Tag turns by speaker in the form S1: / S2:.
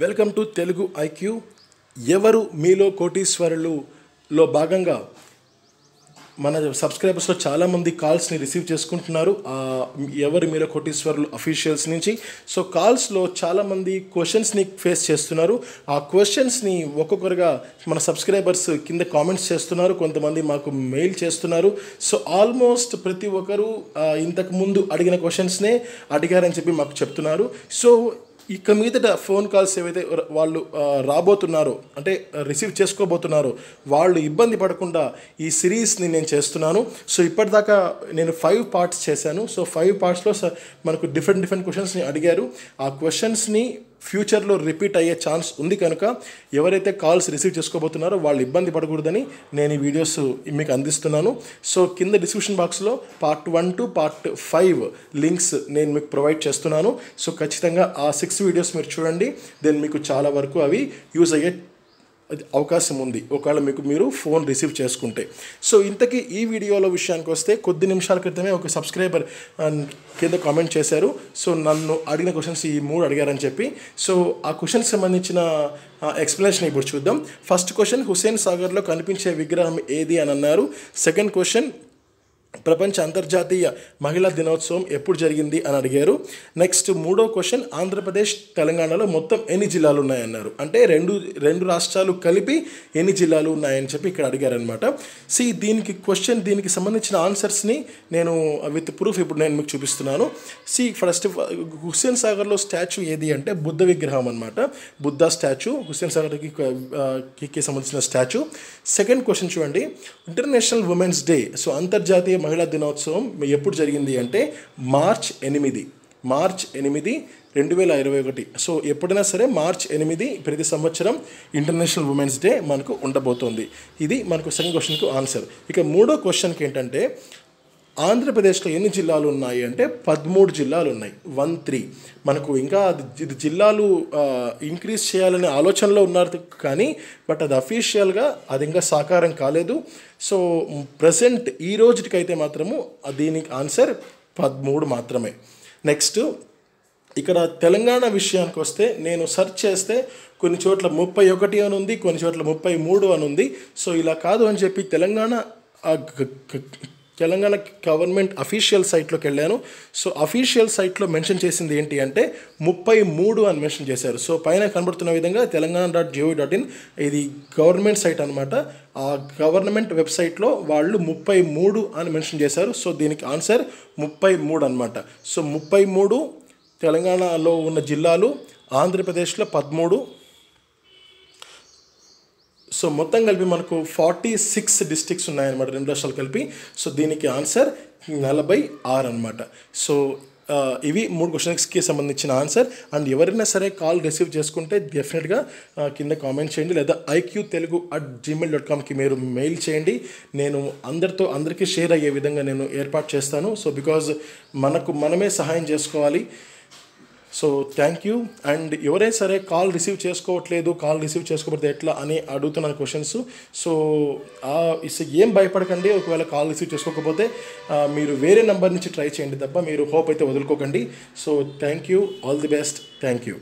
S1: welcome to Telugu IQ ఎవరు మీలో కోటీశ్వరులులో భాగంగా మన సబ్స్క్రైబర్స్లో చాలామంది కాల్స్ని రిసీవ్ చేసుకుంటున్నారు ఎవరు మీలో కోటీశ్వరులు అఫీషియల్స్ నుంచి సో కాల్స్లో చాలామంది క్వశ్చన్స్ని ఫేస్ చేస్తున్నారు ఆ క్వశ్చన్స్ని ఒక్కొక్కరుగా మన సబ్స్క్రైబర్స్ కింద కామెంట్స్ చేస్తున్నారు కొంతమంది మాకు మెయిల్ చేస్తున్నారు సో ఆల్మోస్ట్ ప్రతి ఒక్కరూ ఇంతకుముందు అడిగిన క్వశ్చన్స్నే అడిగారని చెప్పి మాకు చెప్తున్నారు సో ఇక మీదట ఫోన్ కాల్స్ ఏవైతే వాళ్ళు రాబోతున్నారో అంటే రిసీవ్ చేసుకోబోతున్నారో వాళ్ళు ఇబ్బంది పడకుండా ఈ సిరీస్ని నేను చేస్తున్నాను సో ఇప్పటిదాకా నేను ఫైవ్ పార్ట్స్ చేశాను సో ఫైవ్ పార్ట్స్లో మనకు డిఫరెంట్ డిఫరెంట్ క్వశ్చన్స్ని అడిగారు ఆ క్వశ్చన్స్ని ఫ్యూచర్లో రిపీట్ అయ్యే ఛాన్స్ ఉంది కనుక ఎవరైతే కాల్స్ రిసీవ్ చేసుకోబోతున్నారో వాళ్ళు ఇబ్బంది పడకూడదని నేను ఈ వీడియోస్ మీకు అందిస్తున్నాను సో కింద డిస్క్రిప్షన్ బాక్స్లో part one to part five links నేను మీకు ప్రొవైడ్ చేస్తున్నాను సో ఖచ్చితంగా ఆ సిక్స్ వీడియోస్ మీరు చూడండి దెన్ మీకు చాలా వరకు అవి యూజ్ అయ్యే అవకాశం ఉంది ఒకవేళ మీకు మీరు ఫోన్ రిసీవ్ చేసుకుంటే సో ఇంతకీ ఈ వీడియోలో విషయానికి వస్తే కొద్ది నిమిషాల క్రితమే ఒక సబ్స్క్రైబర్ కింద కామెంట్ చేశారు సో నన్ను అడిగిన క్వశ్చన్స్ ఈ మూడు అడిగారని చెప్పి సో ఆ క్వశ్చన్కి సంబంధించిన ఎక్స్ప్లెనేషన్ ఇప్పుడు చూద్దాం ఫస్ట్ క్వశ్చన్ హుసేన్ సాగర్లో కనిపించే విగ్రహం ఏది అని అన్నారు సెకండ్ క్వశ్చన్ ప్రపంచ అంతర్జాతీయ మహిళా దినోత్సవం ఎప్పుడు జరిగింది అని అడిగారు నెక్స్ట్ మూడో క్వశ్చన్ ఆంధ్రప్రదేశ్ తెలంగాణలో మొత్తం ఎన్ని జిల్లాలు ఉన్నాయన్నారు అంటే రెండు రెండు రాష్ట్రాలు కలిపి ఎన్ని జిల్లాలు ఉన్నాయని చెప్పి ఇక్కడ అడిగారనమాట సి దీనికి క్వశ్చన్ దీనికి సంబంధించిన ఆన్సర్స్ని నేను విత్ ప్రూఫ్ ఇప్పుడు నేను మీకు చూపిస్తున్నాను సి ఫస్ట్ హుస్సేన్ సాగర్లో స్టాచ్యూ ఏది అంటే బుద్ధ విగ్రహం అనమాట బుద్ధ స్టాచ్యూ హుస్సేన్ సాగర్కి సంబంధించిన స్టాచ్యూ సెకండ్ క్వశ్చన్ చూడండి ఇంటర్నేషనల్ ఉమెన్స్ డే సో అంతర్జాతీయ మహిళా దినోత్సవం ఎప్పుడు జరిగింది అంటే మార్చ్ ఎనిమిది మార్చ్ ఎనిమిది రెండు వేల ఇరవై ఒకటి సో ఎప్పుడైనా సరే మార్చ్ ఎనిమిది ప్రతి సంవత్సరం ఇంటర్నేషనల్ ఉమెన్స్ డే మనకు ఉండబోతోంది ఇది మనకు సెకండ్ క్వశ్చన్కు ఆన్సర్ ఇక మూడో క్వశ్చన్కి ఏంటంటే ఆంధ్రప్రదేశ్లో ఎన్ని జిల్లాలు ఉన్నాయి అంటే పదమూడు జిల్లాలు ఉన్నాయి వన్ త్రీ మనకు ఇంకా ఇది జిల్లాలు ఇంక్రీజ్ చేయాలనే ఆలోచనలో ఉన్నారు కానీ బట్ అది అఫీషియల్గా అది ఇంకా సాకారం కాలేదు సో ప్రజెంట్ ఈ రోజుకైతే మాత్రము దీనికి ఆన్సర్ పదమూడు మాత్రమే నెక్స్ట్ ఇక్కడ తెలంగాణ విషయానికి వస్తే నేను సెర్చ్ చేస్తే కొన్ని చోట్ల ముప్పై ఒకటి అని ఉంది కొన్ని చోట్ల ముప్పై మూడు అని ఉంది సో ఇలా కాదు అని చెప్పి తెలంగాణ తెలంగాణ గవర్నమెంట్ అఫీషియల్ సైట్లోకి వెళ్ళాను సో అఫీషియల్ సైట్లో మెన్షన్ చేసింది ఏంటి అంటే ముప్పై మూడు అని మెన్షన్ చేశారు సో పైన కనబడుతున్న విధంగా Telangana dot GO dot in ఇది గవర్నమెంట్ సైట్ అనమాట ఆ గవర్నమెంట్ వెబ్సైట్లో వాళ్ళు ముప్పై మూడు అని మెన్షన్ చేశారు సో దీనికి ఆన్సర్ ముప్పై మూడు అనమాట సో ముప్పై మూడు తెలంగాణలో ఉన్న జిల్లాలు ఆంధ్రప్రదేశ్లో పదమూడు సో మొత్తం కలిపి మనకు ఫార్టీ సిక్స్ డిస్టిక్స్ ఉన్నాయన్నమాట రెండు రాష్ట్రాలు కలిపి సో దీనికి ఆన్సర్ నలభై ఆరు అనమాట సో ఇవి మూడు క్వశ్చన్స్కి సంబంధించిన ఆన్సర్ అండ్ ఎవరైనా సరే కాల్ రిసీవ్ చేసుకుంటే డెఫినెట్గా కింద కామెంట్ చేయండి లేదా IQ Telugu at Gmail dot కామ్కి మీరు మెయిల్ చేయండి నేను అందరితో అందరికీ షేర్ అయ్యే విధంగా నేను ఏర్పాటు చేస్తాను సో బికాజ్ మనకు మనమే సహాయం చేసుకోవాలి సో థ్యాంక్ యూ అండ్ ఎవరైనా సరే కాల్ రిసీవ్ చేసుకోవట్లేదు కాల్ రిసీవ్ చేసుకోకపోతే ఎట్లా అని అడుగుతున్న క్వశ్చన్స్ సో ఏం భయపడకండి ఒకవేళ కాల్ రిసీవ్ చేసుకోకపోతే మీరు వేరే నెంబర్ నుంచి ట్రై చేయండి తప్ప మీరు హోప్ అయితే వదులుకోకండి so thank you all the best thank you